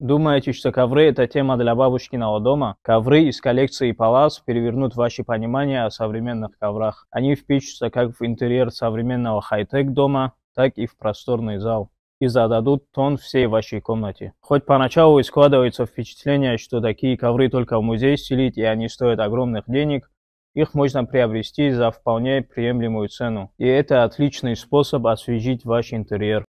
Думаете, что ковры – это тема для бабушкиного дома? Ковры из коллекции Палас перевернут ваше понимание о современных коврах. Они впишутся как в интерьер современного хай-тек дома, так и в просторный зал и зададут тон всей вашей комнате. Хоть поначалу и складывается впечатление, что такие ковры только в музей стелить и они стоят огромных денег, их можно приобрести за вполне приемлемую цену. И это отличный способ освежить ваш интерьер.